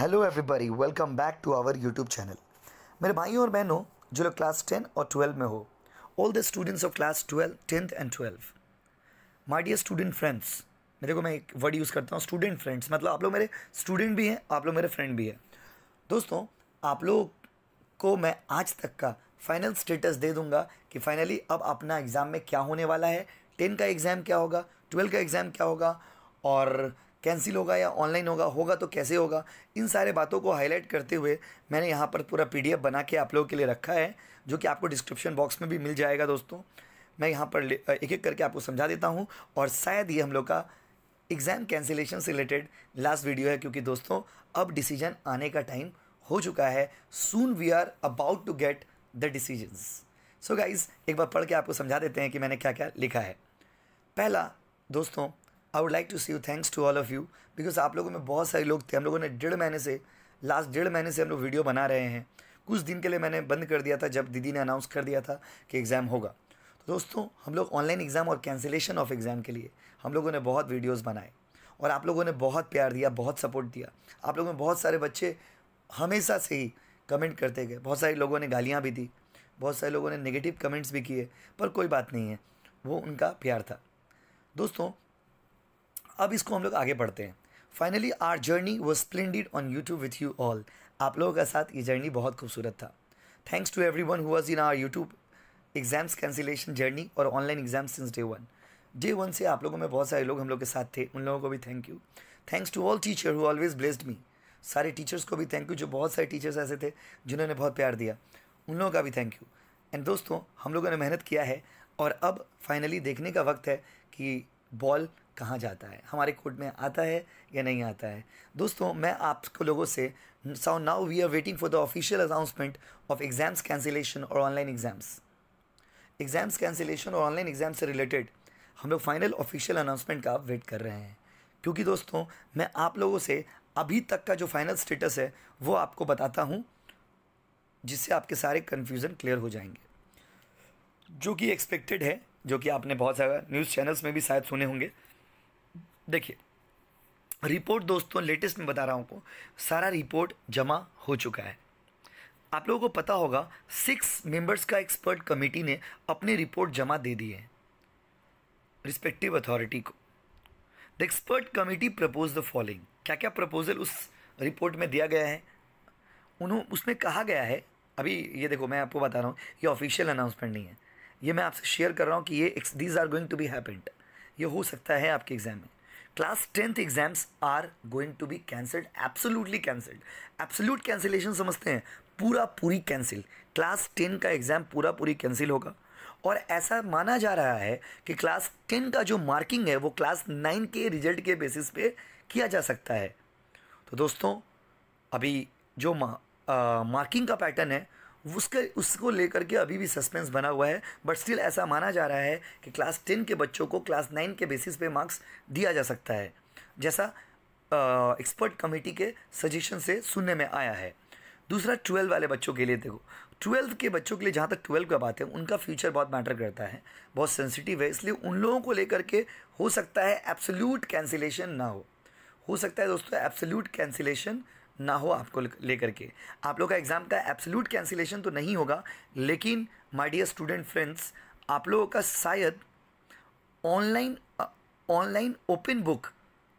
hello everybody welcome back to our YouTube channel मेरे भाइयों और बहनों जो लोग क्लास टेन और ट्वेल्व में हो all the students of class twelve tenth and twelve my dear student friends मेरे को मैं एक वर्ड यूज़ करता हूँ स्टूडेंट फ्रेंड्स मतलब आप लोग मेरे स्टूडेंट भी हैं आप लोग मेरे फ्रेंड भी हैं दोस्तों आप लोग को मैं आज तक का फाइनल स्टेटस दे दूंगा कि फाइनली अब अपना एग्ज़ाम में क्या होने वाला है टेन का एग्ज़ाम क्या होगा ट्वेल्व का एग्ज़ाम क्या होगा और कैंसिल होगा या ऑनलाइन होगा होगा तो कैसे होगा इन सारे बातों को हाईलाइट करते हुए मैंने यहाँ पर पूरा पी बना के आप लोगों के लिए रखा है जो कि आपको डिस्क्रिप्शन बॉक्स में भी मिल जाएगा दोस्तों मैं यहाँ पर एक एक करके आपको समझा देता हूँ और शायद ये हम लोग का एग्ज़ाम कैंसिलेशन से रिलेटेड लास्ट वीडियो है क्योंकि दोस्तों अब डिसीजन आने का टाइम हो चुका है soon we are about to get the decision so guys एक बार पढ़ के आपको समझा देते हैं कि मैंने क्या क्या लिखा है पहला दोस्तों I would like to see you thanks to all of you because आप लोगों में बहुत सारे लोग थे हम लोगों ने डेढ़ महीने से लास्ट डेढ़ महीने से हम लोग वीडियो बना रहे हैं कुछ दिन के लिए मैंने बंद कर दिया था जब दीदी ने अनाउंस कर दिया था कि एग्ज़ाम होगा तो दोस्तों हम लोग ऑनलाइन एग्ज़ाम और कैंसिलेशन ऑफ एग्ज़ाम के लिए हम लोगों ने बहुत वीडियोज़ बनाए और आप लोगों ने बहुत प्यार दिया बहुत सपोर्ट दिया आप लोगों में बहुत सारे बच्चे हमेशा से ही कमेंट करते गए बहुत सारे लोगों ने गालियाँ भी दी बहुत सारे लोगों ने नेगेटिव कमेंट्स भी किए पर कोई बात नहीं है वो उनका प्यार था दोस्तों अब इसको हम लोग आगे बढ़ते हैं फाइनली आर जर्नी वो splendid on YouTube with you all आप लोगों के साथ ये जर्नी बहुत खूबसूरत था thanks to everyone whose in our YouTube exams cancellation journey और online exam since day one day one से आप लोगों में बहुत सारे लोग हम लोग के साथ थे उन लोगों को भी thank you thanks to all teacher who always blessed me सारे टीचर्स को भी थैंक यू जो बहुत सारे टीचर्स ऐसे थे जिन्होंने बहुत प्यार दिया उन लोगों का भी थैंक यू एंड दोस्तों हम लोगों ने मेहनत किया है और अब फाइनली देखने का वक्त है कि बॉल कहाँ जाता है हमारे कोर्ट में आता है या नहीं आता है दोस्तों मैं आपको लोगों से so now we are waiting for the official announcement of exams cancellation और ऑनलाइन एग्ज़ाम्स एग्ज़ाम्स कैंसिलेशन और ऑनलाइन एग्ज़ाम से रिलेटेड हम लोग फाइनल ऑफिशियल अनाउंसमेंट का वेट कर रहे हैं क्योंकि दोस्तों मैं आप लोगों से अभी तक का जो फाइनल स्टेटस है वो आपको बताता हूँ जिससे आपके सारे कन्फ्यूज़न क्लियर हो जाएंगे जो कि एक्सपेक्टेड है जो कि आपने बहुत सारा न्यूज़ चैनल्स में भी शायद सुने होंगे देखिए रिपोर्ट दोस्तों लेटेस्ट में बता रहा हूँ आपको सारा रिपोर्ट जमा हो चुका है आप लोगों को पता होगा सिक्स मेंबर्स का एक्सपर्ट कमेटी ने अपनी रिपोर्ट जमा दे दी है रिस्पेक्टिव अथॉरिटी को the expert committee propose the following क्या क्या प्रपोजल उस रिपोर्ट में दिया गया है उन्होंने उसमें कहा गया है अभी ये देखो मैं आपको बता रहा हूँ ये ऑफिशियल अनाउंसमेंट नहीं है ये मैं आपसे शेयर कर रहा हूँ कि ये these are going to be happened ये हो सकता है आपके एग्जाम में class tenth exams are going to be cancelled absolutely cancelled absolute cancellation समझते हैं पूरा पूरी कैंसिल क्लास टेन का एग्ज़ाम पूरा पूरी कैंसिल होगा और ऐसा माना जा रहा है कि क्लास टेन का जो मार्किंग है वो क्लास नाइन के रिजल्ट के बेसिस पे किया जा सकता है तो दोस्तों अभी जो मार्किंग का पैटर्न है उसके उसको लेकर के अभी भी सस्पेंस बना हुआ है बट स्टिल ऐसा माना जा रहा है कि क्लास टेन के बच्चों को क्लास नाइन के बेसिस पे मार्क्स दिया जा सकता है जैसा एक्सपर्ट कमेटी के सजेशन से सुनने में आया है दूसरा ट्वेल्व वाले बच्चों के लिए देखो ट्वेल्थ के बच्चों के लिए जहाँ तक ट्वेल्व का बात है उनका फ्यूचर बहुत मैटर करता है बहुत सेंसिटिव है इसलिए उन लोगों को लेकर के हो सकता है एब्सोल्यूट कैंसिलेशन ना हो हो सकता है दोस्तों एब्सोल्यूट कैंसिलेशन ना हो आपको लेकर के आप लोग का एग्ज़ाम का एब्सोल्यूट कैंसिलेशन तो नहीं होगा लेकिन माय डियर स्टूडेंट फ्रेंड्स आप लोगों का शायद online online open book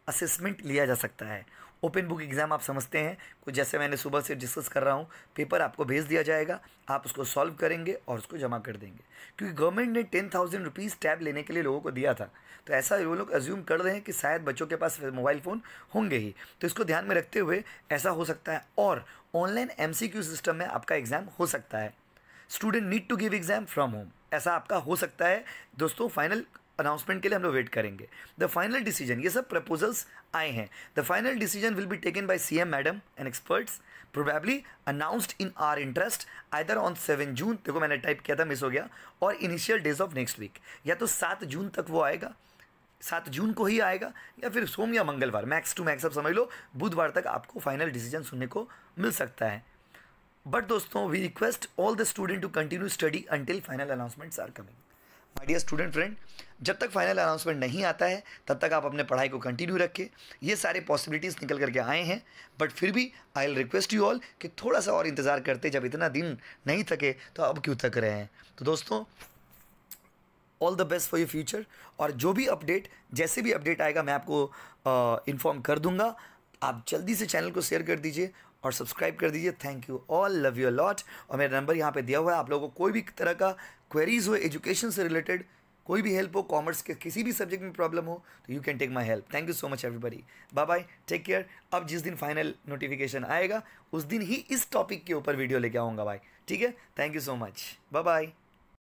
assessment लिया जा सकता है ओपन बुक एग्ज़ाम आप समझते हैं कुछ जैसे मैंने सुबह से डिस्कस कर रहा हूँ पेपर आपको भेज दिया जाएगा आप उसको सॉल्व करेंगे और उसको जमा कर देंगे क्योंकि गवर्नमेंट ने टेन थाउजेंड रुपीज़ टैब लेने के लिए लोगों को दिया था तो ऐसा वो लोग एज्यूम कर रहे हैं कि शायद बच्चों के पास मोबाइल फ़ोन होंगे ही तो इसको ध्यान में रखते हुए ऐसा हो सकता है और ऑनलाइन एम सिस्टम में आपका एग्ज़ाम हो सकता है student need to give exam from home ऐसा आपका हो सकता है दोस्तों फाइनल अनाउंसमेंट के लिए हम लोग वेट करेंगे द फाइनल डिसीजन ये सब प्रपोजल्स आए हैं the final decision will be taken by CM madam and experts probably announced in our interest either on seven June देखो मैंने टाइप किया था मिस हो गया और initial days of next week या तो सात जून तक वो आएगा सात जून को ही आएगा या फिर सोम या मंगलवार मैक्स टू मैक्स अब समझ लो बुधवार तक आपको फाइनल डिसीजन सुनने को मिल सकता है बट दोस्तों we request all the student to continue study until final announcements are coming my dear student friend जब तक फाइनल अनाउंसमेंट नहीं आता है तब तक आप अपने पढ़ाई को कंटिन्यू रखें ये सारे पॉसिबिलिटीज़ निकल करके आए हैं बट फिर भी I will request you all कि थोड़ा सा और इंतज़ार करते जब इतना दिन नहीं थके तो अब क्यों थक रहे हैं तो दोस्तों all the best for your future और जो भी अपडेट जैसे भी अपडेट आएगा मैं आपको इन्फॉर्म कर दूंगा आप जल्दी से चैनल को शेयर कर दीजिए और सब्सक्राइब कर दीजिए thank you all love you lot और मेरा नंबर यहाँ पे दिया हुआ है आप लोगों को कोई भी तरह का क्वेरीज हो एजुकेशन से रिलेटेड कोई भी हेल्प हो कॉमर्स के किसी भी सब्जेक्ट में प्रॉब्लम हो तो you can take my help thank you so much everybody bye bye take care अब जिस दिन फाइनल नोटिफिकेशन आएगा उस दिन ही इस टॉपिक के ऊपर वीडियो लेके आऊँगा भाई ठीक है thank you so much bye bye